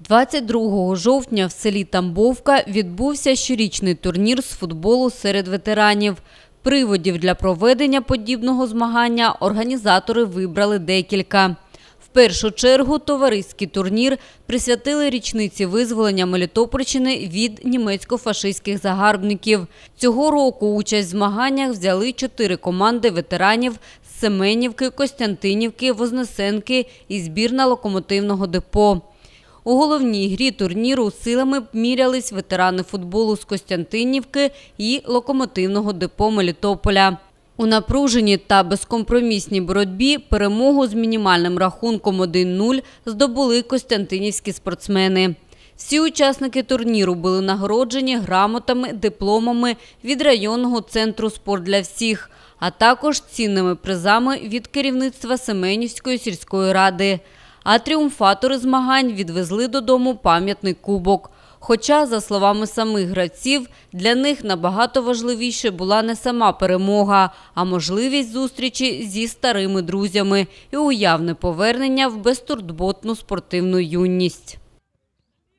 22 жовтня в селі Тамбовка відбувся щорічний турнір з футболу серед ветеранів. Приводів для проведення подібного змагання організатори вибрали декілька. В першу чергу товариський турнір присвятили річниці визволення Мелітопольщини від німецько-фашистських загарбників. Цього року участь в змаганнях взяли чотири команди ветеранів Семенівки, Костянтинівки, Вознесенки і збірна локомотивного депо. У головній грі турніру силами мірялись ветерани футболу з Костянтинівки і локомотивного депо Мелітополя. У напруженні та безкомпромісній боротьбі перемогу з мінімальним рахунком 1-0 здобули костянтинівські спортсмени. Всі учасники турніру були нагороджені грамотами, дипломами від районного центру спорт для всіх, а також цінними призами від керівництва Семенівської сільської ради а тріумфатори змагань відвезли додому пам'ятний кубок. Хоча, за словами самих гравців, для них набагато важливіше була не сама перемога, а можливість зустрічі зі старими друзями і уявне повернення в безтурботну спортивну юність.